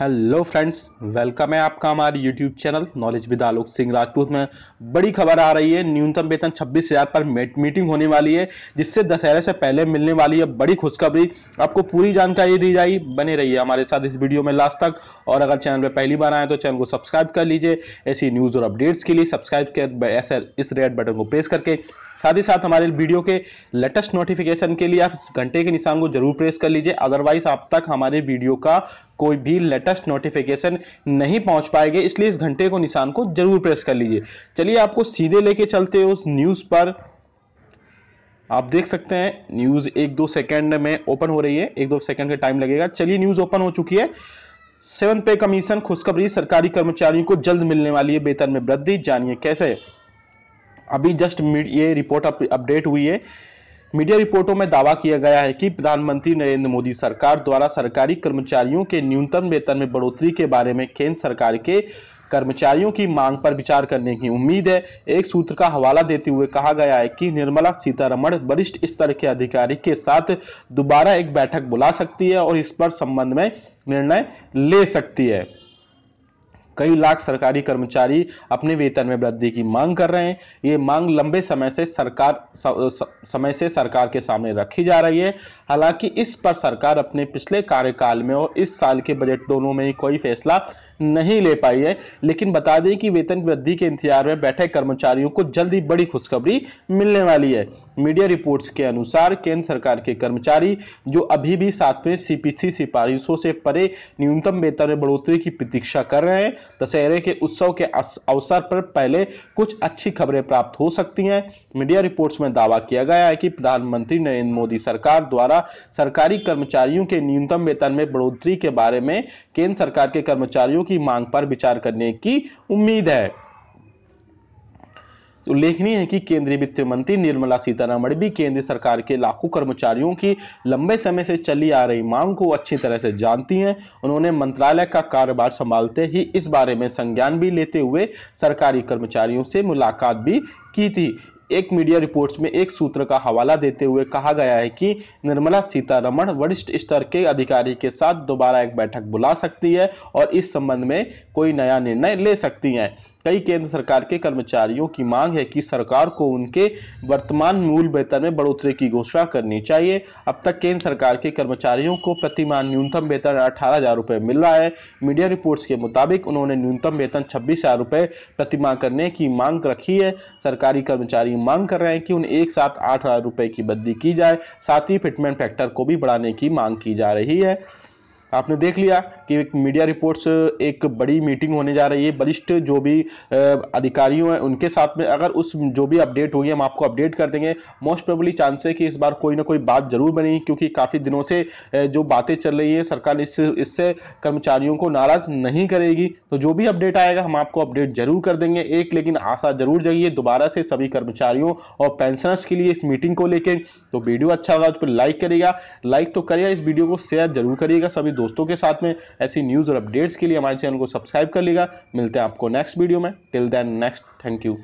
hello friends welcome है आपका हमारे YouTube channel knowledge with Alok Singh Rajput में बड़ी खबर आ रही है न्यूनतम वेतन छब्बीस हज़ार पर मेट मीटिंग होने वाली है जिससे दशहरे से पहले मिलने वाली है बड़ी खुशखबरी आपको पूरी जानकारी दी जाएगी बने रहिए हमारे साथ इस वीडियो में लास्ट तक और अगर चैनल पर पहली बार आए तो चैनल को सब्सक्राइब कर लीजिए ऐसी न्यूज़ और अपडेट्स के लिए सब्सक्राइब कर ऐसे इस रेड बटन को प्रेस करके साथ ही साथ हमारे वीडियो के लेटेस्ट नोटिफिकेशन के लिए आप घंटे के निशान को जरूर प्रेस कर लीजिए अदरवाइज आप तक हमारे वीडियो का कोई भी लेटेस्ट नोटिफिकेशन नहीं पहुंच पाएंगे इसलिए इस घंटे को निशान को जरूर प्रेस कर लीजिए चलिए आपको सीधे लेके चलते हैं उस न्यूज़ पर आप देख सकते हैं न्यूज़ एक दो सेकेंड में ओपन हो रही है एक दो सेकेंड का टाइम लगेगा चलिए न्यूज़ ओपन हो चुकी है सेवन पे कमीशन खुशखबरी सरकारी कर्मचारियों को जल्द मिलने वाली है वेतन में वृद्धि जानिए कैसे अभी जस्ट ये रिपोर्ट अपडेट हुई है मीडिया रिपोर्टों में दावा किया गया है कि प्रधानमंत्री नरेंद्र मोदी सरकार द्वारा सरकारी कर्मचारियों के न्यूनतम वेतन में बढ़ोतरी के बारे में केंद्र सरकार के कर्मचारियों की मांग पर विचार करने की उम्मीद है एक सूत्र का हवाला देते हुए कहा गया है कि निर्मला सीतारमण वरिष्ठ स्तर के अधिकारी के साथ दोबारा एक बैठक बुला सकती है और इस पर संबंध में निर्णय ले सकती है कई लाख सरकारी कर्मचारी अपने वेतन में वृद्धि की मांग कर रहे हैं ये मांग लंबे समय से सरकार समय से सरकार के सामने रखी जा रही है हालांकि इस पर सरकार अपने पिछले कार्यकाल में और इस साल के बजट दोनों में ही कोई फैसला नहीं ले पाई है लेकिन बता दें कि वेतन वृद्धि के इंतजार में बैठे कर्मचारियों को जल्दी बड़ी खुशखबरी मिलने वाली है मीडिया रिपोर्ट्स के अनुसार केंद्र सरकार के कर्मचारी जो अभी भी सातवें सीपीसी सिफारिशों से परे न्यूनतम वेतन में बढ़ोतरी की प्रतीक्षा कर रहे हैं दशहरे के उत्सव के अवसर पर पहले कुछ अच्छी खबरें प्राप्त हो सकती हैं मीडिया रिपोर्ट्स में दावा किया गया है कि प्रधानमंत्री नरेंद्र मोदी सरकार द्वारा सरकारी कर्मचारियों के न्यूनतम वेतन में बढ़ोतरी के बारे में केंद्र सरकार के कर्मचारियों की की मांग पर विचार करने की उम्मीद है उल्लेखनीय है कि केंद्रीय वित्त मंत्री निर्मला सीतारमण भी केंद्र सरकार के लाखों कर्मचारियों की लंबे समय से चली आ रही मांग को अच्छी तरह से जानती हैं उन्होंने मंत्रालय का कारोबार संभालते ही इस बारे में संज्ञान भी लेते हुए सरकारी कर्मचारियों से मुलाकात भी की थी एक मीडिया रिपोर्ट्स में एक सूत्र का हवाला देते हुए कहा गया है कि निर्मला सीतारमण वरिष्ठ स्तर के अधिकारी के साथ दोबारा एक बैठक बुला सकती है और इस संबंध में कोई नया निर्णय ले सकती हैं कई केंद्र सरकार के कर्मचारियों की मांग है कि सरकार को उनके वर्तमान मूल वेतन में बढ़ोतरी की घोषणा करनी चाहिए अब तक केंद्र सरकार के कर्मचारियों को प्रतिमाह न्यूनतम वेतन अठारह हजार रुपये मिल रहा है मीडिया रिपोर्ट्स के मुताबिक उन्होंने न्यूनतम वेतन छब्बीस हजार रुपये प्रतिमा करने की मांग रखी है सरकारी कर्मचारी मांग कर रहे हैं कि उन्हें एक साथ आठ हजार रुपये की बदली की जाए साथ ही फिटमेंट फैक्टर को भी बढ़ाने की मांग की जा रही है आपने देख लिया कि एक मीडिया रिपोर्ट्स एक बड़ी मीटिंग होने जा रही है वरिष्ठ जो भी अधिकारियों हैं उनके साथ में अगर उस जो भी अपडेट होगी हम आपको अपडेट कर देंगे मोस्ट प्रोबली चांस है कि इस बार कोई ना कोई बात जरूर बनेगी क्योंकि काफ़ी दिनों से जो बातें चल रही हैं सरकार इस इससे कर्मचारियों को नाराज़ नहीं करेगी तो जो भी अपडेट आएगा हम आपको अपडेट जरूर कर देंगे एक लेकिन आशा जरूर जाइए दोबारा से सभी कर्मचारियों और पेंशनर्स के लिए इस मीटिंग को लेकर तो वीडियो अच्छा होगा उस तो पर लाइक करेगा लाइक तो करेगा इस वीडियो को शेयर जरूर करिएगा सभी दोस्तों के साथ में ऐसी न्यूज़ और अपडेट्स के लिए हमारे चैनल को सब्सक्राइब कर लेगा मिलते हैं आपको नेक्स्ट वीडियो में till then next thank you